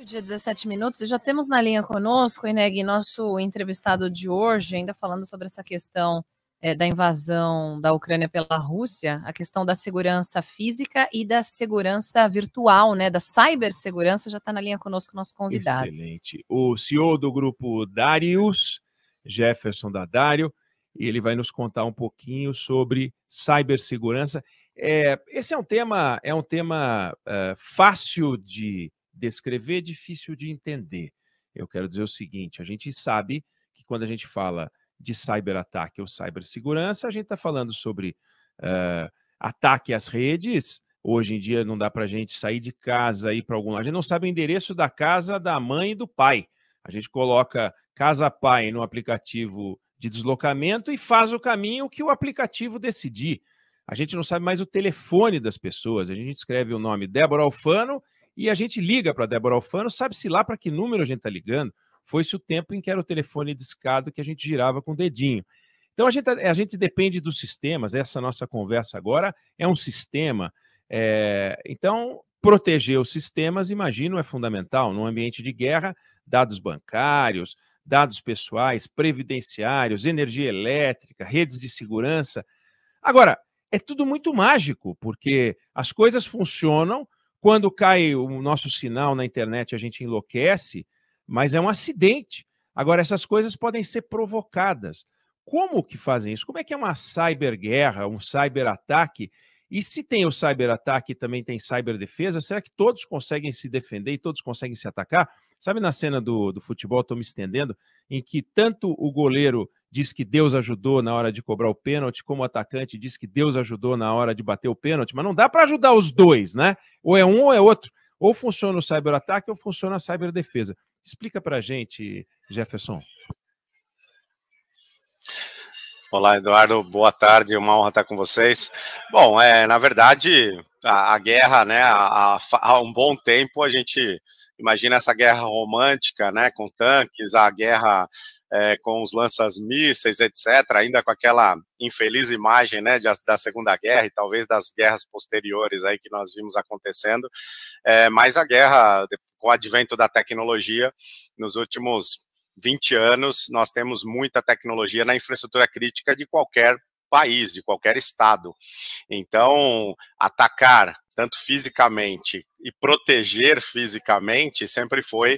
O dia 17 minutos, e já temos na linha conosco, Ineg, nosso entrevistado de hoje, ainda falando sobre essa questão é, da invasão da Ucrânia pela Rússia, a questão da segurança física e da segurança virtual, né? Da cibersegurança, já está na linha conosco nosso convidado. Excelente. O CEO do grupo Darius, Jefferson da Dario, e ele vai nos contar um pouquinho sobre cibersegurança. É, esse é um tema, é um tema uh, fácil de descrever, é difícil de entender. Eu quero dizer o seguinte: a gente sabe que quando a gente fala de cyberataque ou cibersegurança, a gente está falando sobre uh, ataque às redes. Hoje em dia não dá para a gente sair de casa e ir para algum lugar. A gente não sabe o endereço da casa da mãe e do pai. A gente coloca casa pai no aplicativo de deslocamento e faz o caminho que o aplicativo decidir. A gente não sabe mais o telefone das pessoas. A gente escreve o nome Débora Alfano e a gente liga para Débora Alfano, sabe-se lá para que número a gente está ligando. Foi-se o tempo em que era o telefone discado que a gente girava com o dedinho. Então a gente, tá, a gente depende dos sistemas, essa nossa conversa agora é um sistema. É... então, proteger os sistemas, imagino, é fundamental. Num ambiente de guerra, dados bancários, dados pessoais, previdenciários, energia elétrica, redes de segurança. Agora, é tudo muito mágico, porque as coisas funcionam quando cai o nosso sinal na internet, a gente enlouquece, mas é um acidente. Agora, essas coisas podem ser provocadas. Como que fazem isso? Como é que é uma cyberguerra, um cyberataque? E se tem o cyberataque e também tem cyberdefesa, será que todos conseguem se defender e todos conseguem se atacar? Sabe na cena do, do futebol, estou me estendendo, em que tanto o goleiro diz que Deus ajudou na hora de cobrar o pênalti, como o atacante diz que Deus ajudou na hora de bater o pênalti, mas não dá para ajudar os dois, né? Ou é um ou é outro. Ou funciona o cyberataque ou funciona a cyberdefesa. Explica para a gente, Jefferson. Olá, Eduardo. Boa tarde. Uma honra estar com vocês. Bom, é na verdade a, a guerra, né? Há um bom tempo a gente imagina essa guerra romântica, né, com tanques, a guerra é, com os lanças-mísseis, etc., ainda com aquela infeliz imagem né, de, da Segunda Guerra e talvez das guerras posteriores aí que nós vimos acontecendo, é, mas a guerra, com o advento da tecnologia, nos últimos 20 anos, nós temos muita tecnologia na infraestrutura crítica de qualquer país, de qualquer estado. Então, atacar tanto fisicamente e proteger fisicamente sempre foi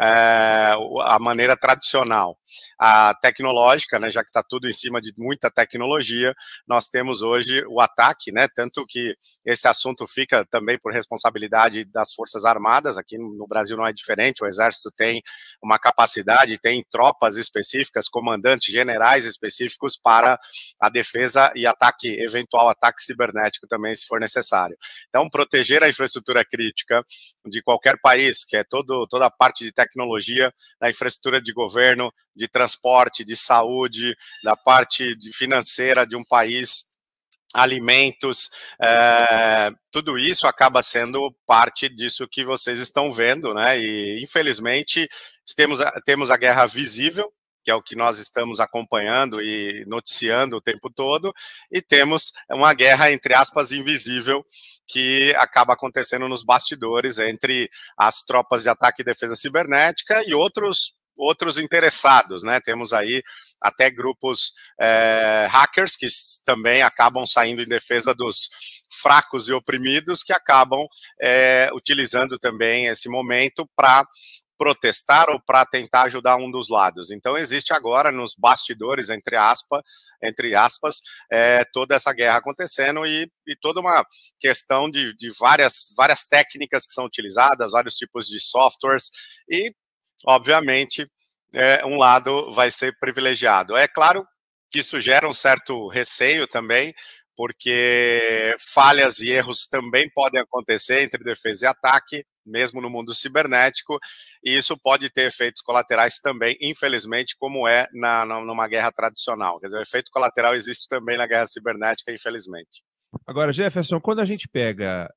é, a maneira tradicional. A tecnológica, né, já que está tudo em cima de muita tecnologia, nós temos hoje o ataque, né, tanto que esse assunto fica também por responsabilidade das Forças Armadas, aqui no Brasil não é diferente, o Exército tem uma capacidade, tem tropas específicas, comandantes generais específicos para a defesa e ataque, eventual ataque cibernético também, se for necessário. Então, proteger a infraestrutura aqui crítica de qualquer país, que é todo, toda a parte de tecnologia, da infraestrutura de governo, de transporte, de saúde, da parte de financeira de um país alimentos, é, tudo isso acaba sendo parte disso que vocês estão vendo, né? E infelizmente temos a, temos a guerra visível que é o que nós estamos acompanhando e noticiando o tempo todo, e temos uma guerra, entre aspas, invisível, que acaba acontecendo nos bastidores entre as tropas de ataque e defesa cibernética e outros outros interessados, né? Temos aí até grupos é, hackers que também acabam saindo em defesa dos fracos e oprimidos, que acabam é, utilizando também esse momento para protestar ou para tentar ajudar um dos lados. Então existe agora nos bastidores, entre, aspas entre aspas, é, toda essa guerra acontecendo e, e toda uma questão de, de várias, várias técnicas que são utilizadas, vários tipos de softwares e, obviamente, é, um lado vai ser privilegiado. É claro que isso gera um certo receio também, porque falhas e erros também podem acontecer entre defesa e ataque, mesmo no mundo cibernético, e isso pode ter efeitos colaterais também, infelizmente, como é na, numa guerra tradicional. Quer dizer, o efeito colateral existe também na guerra cibernética, infelizmente. Agora, Jefferson, quando a gente pega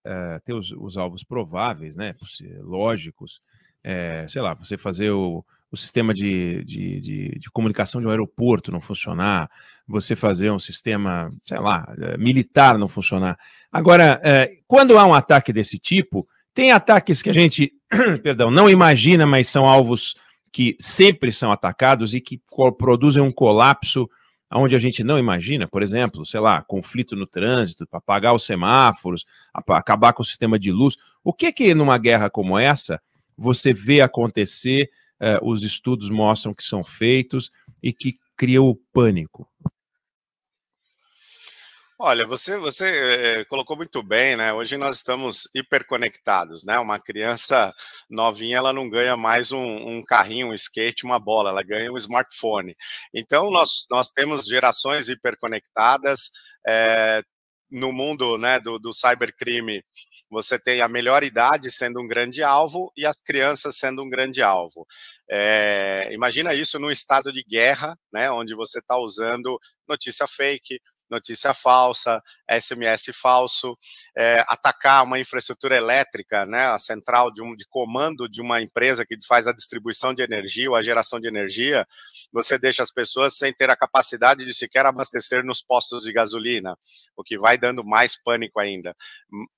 uh, os, os, alvos prováveis, né, lógicos, é, sei lá, você fazer o, o sistema de, de, de, de, comunicação de um aeroporto não funcionar, você fazer um sistema, sei lá, eh, militar não funcionar. Agora, quando há um ataque desse tipo, tem ataques que a gente, perdão, não imagina, mas são alvos que sempre são atacados e que produzem um colapso onde a gente não imagina, por exemplo, sei lá, conflito no trânsito, apagar os semáforos, acabar com o sistema de luz. O que que numa guerra como essa você vê acontecer, eh, os estudos mostram que são feitos e que cria o pânico? Olha, você, você eh, colocou muito bem, né? Hoje nós estamos hiperconectados, né? Uma criança novinha, ela não ganha mais um, um, carrinho, um skate, uma bola, ela ganha um smartphone. Então, nós, nós temos gerações hiperconectadas, é, no mundo né, do, do cybercrime, você tem a melhor idade sendo um grande alvo e as crianças sendo um grande alvo. É, imagina isso num estado de guerra, né, onde você está usando notícia fake, notícia falsa, SMS falso, é, atacar uma infraestrutura elétrica, né, a central de, um, de comando de uma empresa que faz a distribuição de energia ou a geração de energia, você deixa as pessoas sem ter a capacidade de sequer abastecer nos postos de gasolina, o que vai dando mais pânico ainda.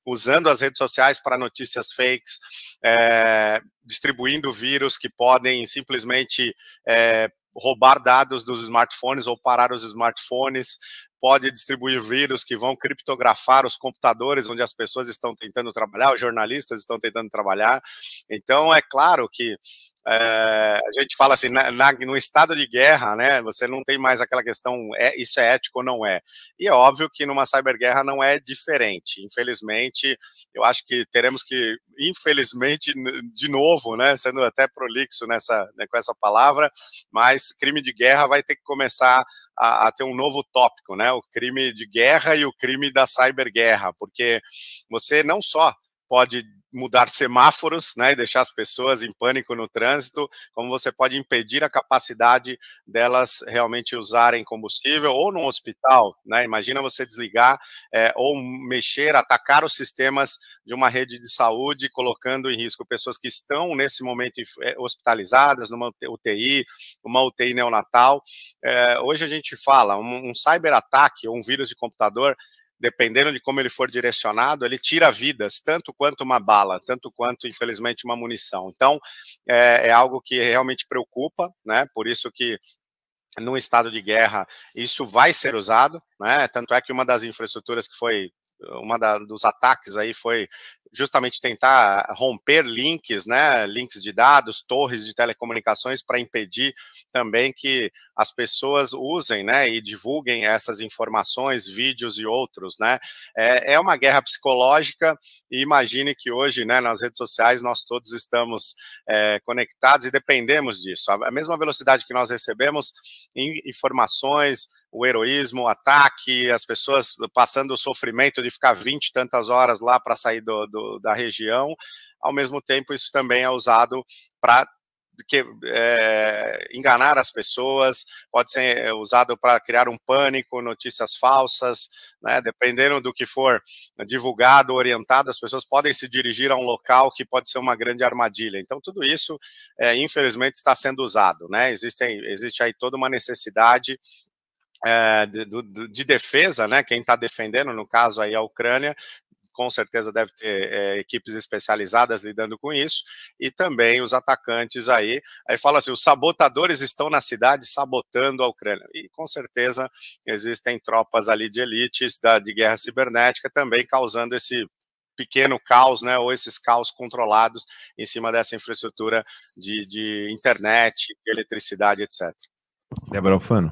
Usando as redes sociais para notícias fakes, é, distribuindo vírus que podem simplesmente é, roubar dados dos smartphones ou parar os smartphones, pode distribuir vírus que vão criptografar os computadores onde as pessoas estão tentando trabalhar, os jornalistas estão tentando trabalhar. Então, é claro que é, a gente fala assim, na, na, no estado de guerra, né, você não tem mais aquela questão, é, isso é ético ou não é. E é óbvio que numa cyberguerra não é diferente. Infelizmente, eu acho que teremos que, infelizmente, de novo, né, sendo até prolixo nessa, né, com essa palavra, mas crime de guerra vai ter que começar a, a, ter um novo tópico, né? O crime de guerra e o crime da cyberguerra, porque você não só pode mudar semáforos né, e deixar as pessoas em pânico no trânsito, como você pode impedir a capacidade delas realmente usarem combustível, ou no hospital, né? Imagina você desligar é, ou mexer, atacar os sistemas de uma rede de saúde, colocando em risco pessoas que estão nesse momento eh, hospitalizadas, numa UTI, uma UTI neonatal. É, hoje a gente fala, um, um ataque, ou um vírus de computador dependendo de como ele for direcionado, ele tira vidas, tanto quanto uma bala, tanto quanto, infelizmente, uma munição. Então, é, é algo que realmente preocupa, né? Por isso que num estado de guerra, isso vai ser usado, né? Tanto é que uma das infraestruturas que foi uma da, dos ataques aí foi justamente tentar romper links, né, links de dados, torres de telecomunicações para impedir também que as pessoas usem, né, e divulguem essas informações, vídeos e outros, né. É, é uma guerra psicológica e imagine que hoje, né, nas redes sociais nós todos estamos é, conectados e dependemos disso. A mesma velocidade que nós recebemos informações, o heroísmo, o ataque, as pessoas passando o sofrimento de ficar 20 e tantas horas lá para sair do, do, da região. Ao mesmo tempo, isso também é usado para que, é, enganar as pessoas, pode ser é, usado para criar um pânico, notícias falsas, né? dependendo do que for divulgado, orientado, as pessoas podem se dirigir a um local que pode ser uma grande armadilha. Então, tudo isso, é, infelizmente, está sendo usado. Né? Existem, existe aí toda uma necessidade é, de, de defesa, né? Quem está defendendo, no caso aí a Ucrânia, com certeza deve ter é, equipes especializadas lidando com isso, e também os atacantes aí. Aí fala assim: os sabotadores estão na cidade sabotando a Ucrânia. E com certeza existem tropas ali de elites da, de guerra cibernética também causando esse pequeno caos, né, ou esses caos controlados em cima dessa infraestrutura de, de internet, de eletricidade, etc. Débora Alfano.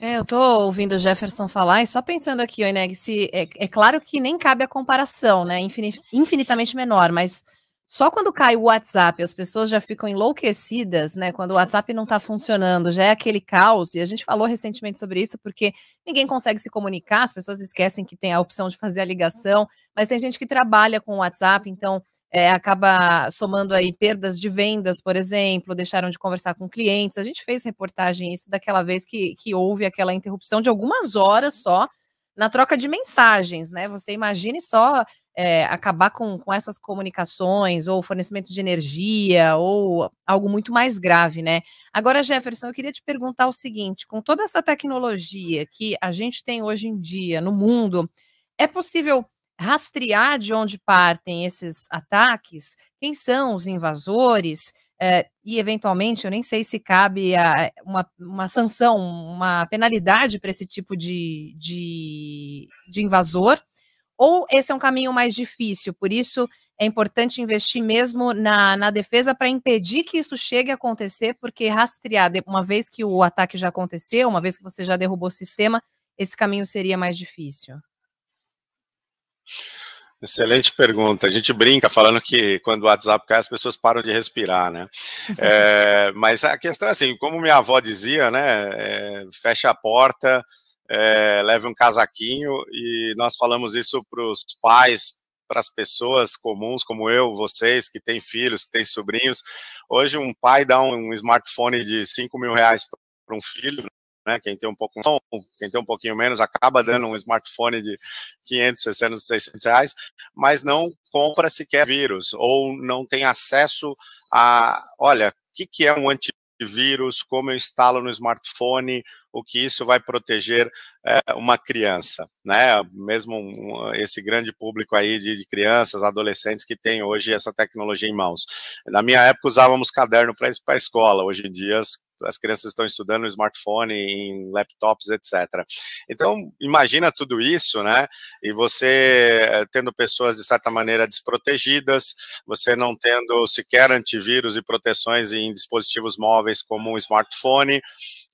É, eu tô ouvindo o Jefferson falar e só pensando aqui, Oineg, se é, é, claro que nem cabe a comparação, né? Infinit, infinitamente menor, mas só quando cai o WhatsApp, as pessoas já ficam enlouquecidas, né? Quando o WhatsApp não está funcionando, já é aquele caos, e a gente falou recentemente sobre isso, porque ninguém consegue se comunicar, as pessoas esquecem que tem a opção de fazer a ligação, mas tem gente que trabalha com o WhatsApp, então é, acaba somando aí perdas de vendas, por exemplo, deixaram de conversar com clientes. A gente fez reportagem isso daquela vez que, que houve aquela interrupção de algumas horas só na troca de mensagens, né? Você imagine só é, acabar com, com essas comunicações, ou fornecimento de energia, ou algo muito mais grave, né? Agora, Jefferson, eu queria te perguntar o seguinte: com toda essa tecnologia que a gente tem hoje em dia no mundo, é possível rastrear de onde partem esses ataques, quem são os invasores, é, e eventualmente, eu nem sei se cabe a, uma, uma sanção, uma penalidade para esse tipo de, de, de invasor, ou esse é um caminho mais difícil, por isso é importante investir mesmo na, na defesa para impedir que isso chegue a acontecer, porque rastrear, uma vez que o ataque já aconteceu, uma vez que você já derrubou o sistema, esse caminho seria mais difícil. Excelente pergunta. A gente brinca falando que quando o WhatsApp cai, as pessoas param de respirar, né? Uhum. É, mas a questão é assim, como minha avó dizia, né? É, fecha a porta, é, leve um casaquinho, e nós falamos isso para os pais, para as pessoas comuns como eu, vocês que têm filhos, que têm sobrinhos. Hoje um pai dá um, um smartphone de 5 mil reais para um filho, né? Quem tem um pouco, quem tem um pouquinho menos, acaba dando um smartphone de 500, 600, 600 reais, mas não compra sequer vírus ou não tem acesso a, olha, o que, que é um antivírus, como eu instalo no smartphone, o que isso vai proteger é, uma criança, né? Mesmo um, esse grande público aí de, de, crianças, adolescentes que tem hoje essa tecnologia em mãos. Na minha época usávamos caderno para ir para a escola, hoje em dia as crianças estão estudando no smartphone, em laptops, etc. Então, imagina tudo isso, né? E você eh, tendo pessoas, de certa maneira, desprotegidas, você não tendo sequer antivírus e proteções em dispositivos móveis como um smartphone,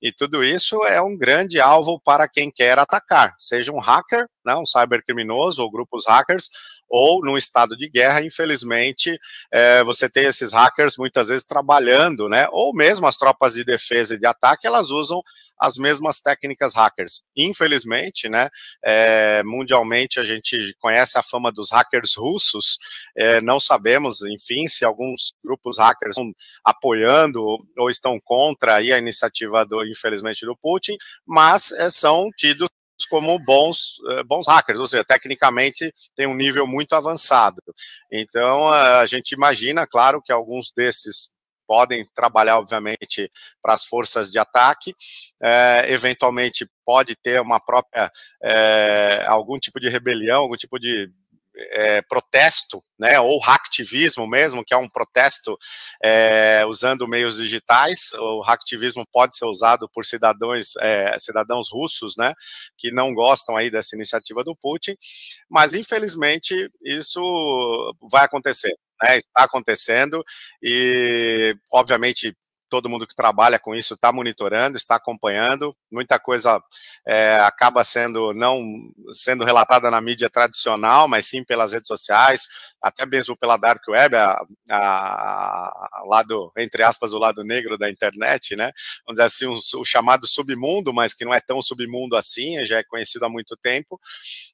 e tudo isso é um grande alvo para quem quer atacar, seja um hacker, né, um cybercriminoso ou grupos hackers, ou num estado de guerra, infelizmente, é, você tem esses hackers muitas vezes trabalhando, né? Ou mesmo as tropas de defesa e de ataque, elas usam as mesmas técnicas hackers. Infelizmente, né, é, mundialmente a gente conhece a fama dos hackers russos, é, não sabemos, enfim, se alguns grupos hackers estão apoiando ou estão contra a iniciativa, do, infelizmente, do Putin, mas é, são tidos como bons, eh, bons hackers, ou seja, tecnicamente tem um nível muito avançado. Então, a gente imagina, claro, que alguns desses podem trabalhar, obviamente, para as forças de ataque, é, eventualmente pode ter uma própria, é, algum tipo de rebelião, algum tipo de é, protesto, né, ou hacktivismo mesmo, que é um protesto é, usando meios digitais. O hacktivismo pode ser usado por cidadãos, é, cidadãos russos, né, que não gostam aí dessa iniciativa do Putin, mas infelizmente isso vai acontecer. Né, está acontecendo e, obviamente, todo mundo que trabalha com isso está monitorando, está acompanhando. Muita coisa é, acaba sendo não sendo relatada na mídia tradicional, mas sim pelas redes sociais, até mesmo pela dark web, a, a, lado entre aspas o lado negro da internet, né? Vamos dizer assim um, o chamado submundo, mas que não é tão submundo assim, já é conhecido há muito tempo.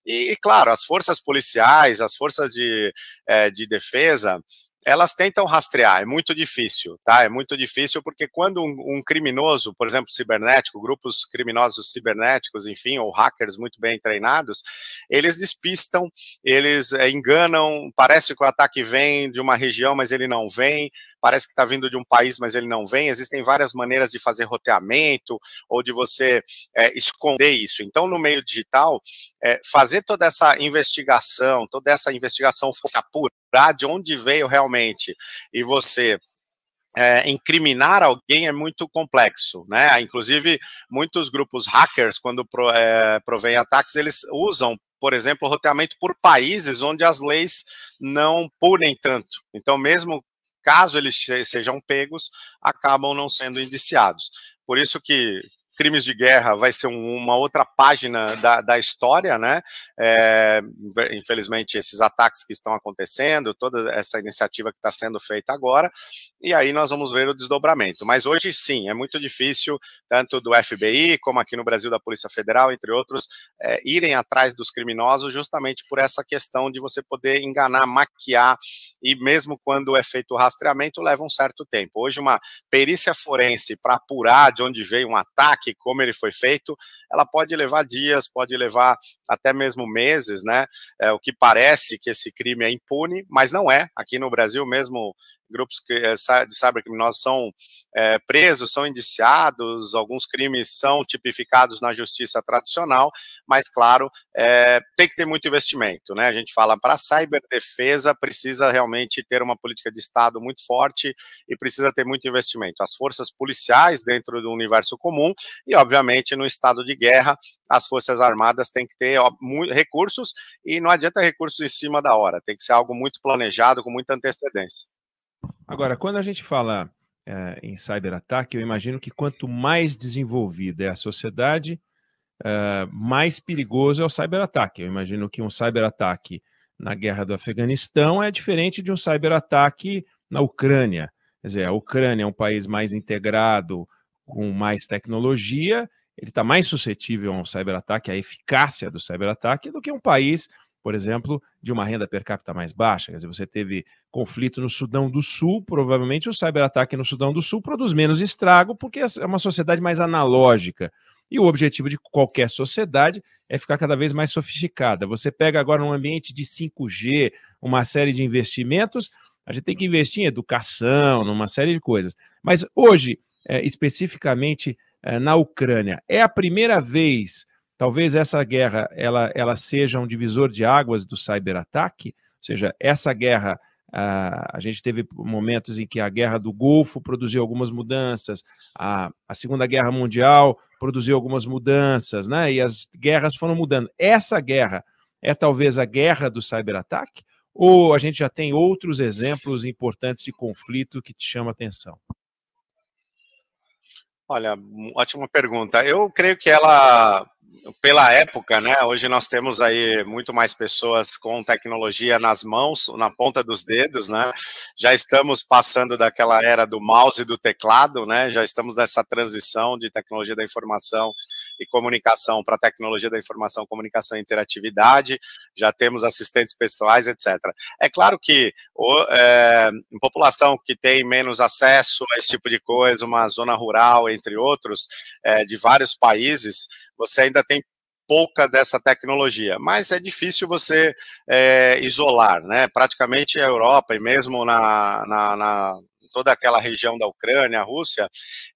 E, e claro, as forças policiais, as forças de, é, de defesa elas tentam rastrear, é muito difícil, tá? É muito difícil porque quando um, um, criminoso, por exemplo, cibernético, grupos criminosos cibernéticos, enfim, ou hackers muito bem treinados, eles despistam, eles eh, enganam, parece que o ataque vem de uma região, mas ele não vem, parece que está vindo de um país, mas ele não vem. Existem várias maneiras de fazer roteamento ou de você é, esconder isso. Então, no meio digital, é, fazer toda essa investigação, toda essa investigação força apurar de onde veio realmente e você é, incriminar alguém é muito complexo, né? Inclusive, muitos grupos hackers, quando pro, é, provém ataques, eles usam, por exemplo, roteamento por países onde as leis não punem tanto. Então, mesmo caso eles sejam pegos, acabam não sendo indiciados. Por isso que crimes de guerra vai ser uma outra página da, da história, né? É, infelizmente, esses ataques que estão acontecendo, toda essa iniciativa que está sendo feita agora, e aí nós vamos ver o desdobramento. Mas hoje, sim, é muito difícil, tanto do FBI, como aqui no Brasil da Polícia Federal, entre outros, é, irem atrás dos criminosos justamente por essa questão de você poder enganar, maquiar, e mesmo quando é feito o rastreamento, leva um certo tempo. Hoje, uma perícia forense para apurar de onde veio um ataque, ataque, como ele foi feito, ela pode levar dias, pode levar até mesmo meses, né? É, o que parece que esse crime é impune, mas não é. Aqui no Brasil mesmo, grupos eh, de cybercriminosos são é, presos, são indiciados, alguns crimes são tipificados na justiça tradicional, mas, claro, é, tem que ter muito investimento, né? A gente fala para a cyberdefesa precisa realmente ter uma política de Estado muito forte e precisa ter muito investimento. As forças policiais dentro do universo comum, e, obviamente, no estado de guerra, as Forças Armadas têm que ter recursos e não adianta recursos em cima da hora, tem que ser algo muito planejado, com muita antecedência. Agora, quando a gente fala é, em ataque eu imagino que quanto mais desenvolvida é a sociedade, é, mais perigoso é o ataque Eu imagino que um ataque na guerra do Afeganistão é diferente de um ataque na Ucrânia. Quer dizer, a Ucrânia é um país mais integrado, com mais tecnologia, ele está mais suscetível a um cyberataque, à eficácia do cyberataque, do que um país, por exemplo, de uma renda per capita mais baixa. Quer dizer, você teve conflito no Sudão do Sul, provavelmente o cyberataque no Sudão do Sul produz menos estrago, porque é uma sociedade mais analógica. E o objetivo de qualquer sociedade é ficar cada vez mais sofisticada. Você pega agora um ambiente de 5G, uma série de investimentos, a gente tem que investir em educação, numa série de coisas. Mas hoje, eh, especificamente eh, na Ucrânia. É a primeira vez, talvez essa guerra ela, ela seja um divisor de águas do cyberataque, ou seja, essa guerra a gente teve momentos em que a guerra do Golfo produziu algumas mudanças, a, a Segunda Guerra Mundial produziu algumas mudanças, né? E as guerras foram mudando. Essa guerra é talvez a guerra do cyberataque, ou a gente já tem outros exemplos importantes de conflito que te chama atenção? Olha, hum, ótima pergunta. Eu creio que ela, pela época, né? Hoje nós temos aí muito mais pessoas com tecnologia nas mãos, na ponta dos dedos, né? Já estamos passando daquela era do mouse e do teclado, né? Já estamos nessa transição de tecnologia da informação e comunicação para tecnologia da informação, comunicação e interatividade, já temos assistentes pessoais, etc. É claro que o, é, em população que tem menos acesso a esse tipo de coisa, uma zona rural, entre outros, é, de vários países, você ainda tem pouca dessa tecnologia, mas é difícil você é, isolar, né? Praticamente a Europa e mesmo na, na, na toda aquela região da Ucrânia, a Rússia,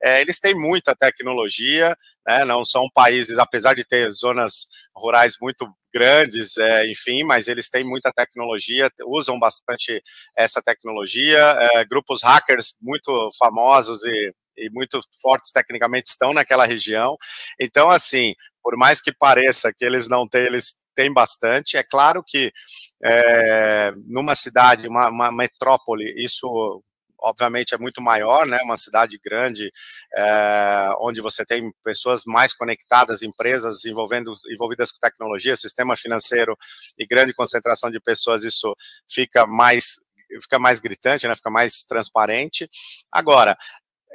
é, eles têm muita tecnologia, né, não são países, apesar de ter zonas rurais muito grandes, é, enfim, mas eles têm muita tecnologia, usam bastante essa tecnologia, é, grupos hackers muito famosos e, e muito fortes tecnicamente estão naquela região. Então, assim, por mais que pareça que eles não têm, eles têm bastante. É claro que é, numa cidade, uma, uma, metrópole, isso obviamente é muito maior, né? Uma cidade grande, é, onde você tem pessoas mais conectadas, empresas envolvendo, envolvidas com tecnologia, sistema financeiro e grande concentração de pessoas, isso fica mais fica mais gritante, né? Fica mais transparente. Agora,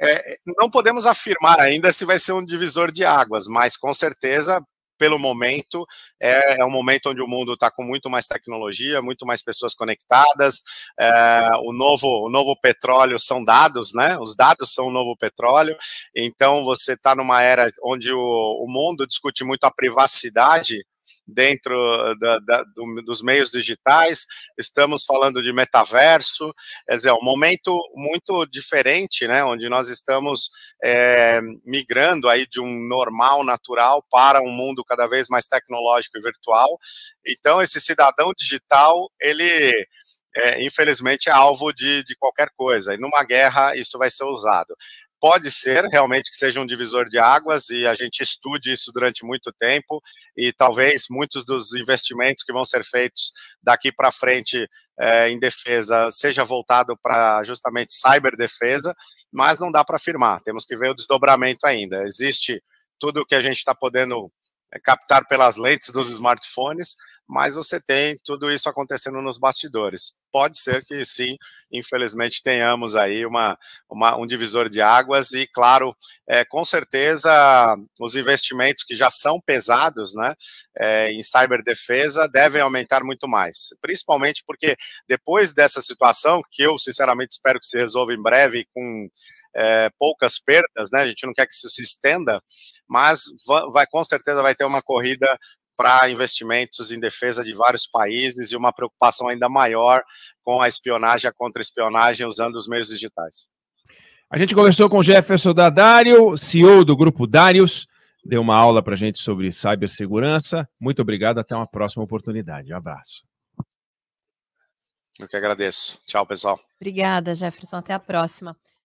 é, não podemos afirmar ainda se vai ser um divisor de águas, mas com certeza pelo momento, é, é um momento onde o mundo está com muito mais tecnologia, muito mais pessoas conectadas, é, o, novo, o novo petróleo são dados, né? Os dados são o novo petróleo, então você está numa era onde o, o mundo discute muito a privacidade dentro da, da, do, dos meios digitais, estamos falando de metaverso, quer dizer, é um momento muito diferente, né, onde nós estamos é, migrando aí de um normal natural para um mundo cada vez mais tecnológico e virtual. Então, esse cidadão digital, ele é, infelizmente, é alvo de, de qualquer coisa. E numa guerra, isso vai ser usado pode ser realmente que seja um divisor de águas e a gente estude isso durante muito tempo e talvez muitos dos investimentos que vão ser feitos daqui para frente é, em defesa seja voltado para justamente cyberdefesa, mas não dá para afirmar. Temos que ver o desdobramento ainda. Existe tudo o que a gente está podendo eh, captar pelas lentes dos smartphones, mas você tem tudo isso acontecendo nos bastidores. Pode ser que sim, infelizmente tenhamos aí uma, uma um divisor de águas e, claro, é, com certeza os investimentos que já são pesados, né, é, em cyberdefesa devem aumentar muito mais, principalmente porque depois dessa situação, que eu sinceramente espero que se resolva em breve com é, poucas perdas, né? A gente não quer que isso se estenda, mas vai com certeza vai ter uma corrida para investimentos em defesa de vários países e uma preocupação ainda maior com a espionagem, a contra-espionagem usando os meios digitais. A gente conversou com Jefferson Dadário, CEO do Grupo Darius, deu uma aula para a gente sobre cibersegurança. Muito obrigado, até uma próxima oportunidade. Um abraço. Eu que agradeço. Tchau, pessoal. Obrigada, Jefferson. Até a próxima.